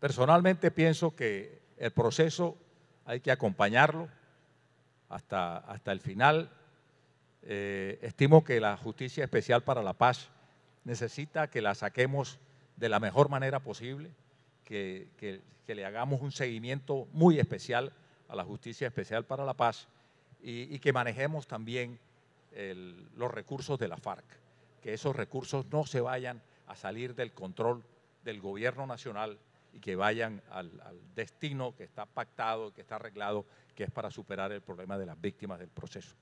Personalmente pienso que el proceso hay que acompañarlo hasta, hasta el final. Eh, estimo que la Justicia Especial para la Paz necesita que la saquemos de la mejor manera posible, que, le hagamos un seguimiento muy especial a la Justicia Especial para la Paz y, que manejemos también los recursos de la FARC, que esos recursos no se vayan a salir del control del gobierno nacional y que vayan al, destino que está pactado, que está arreglado, que es para superar el problema de las víctimas del proceso.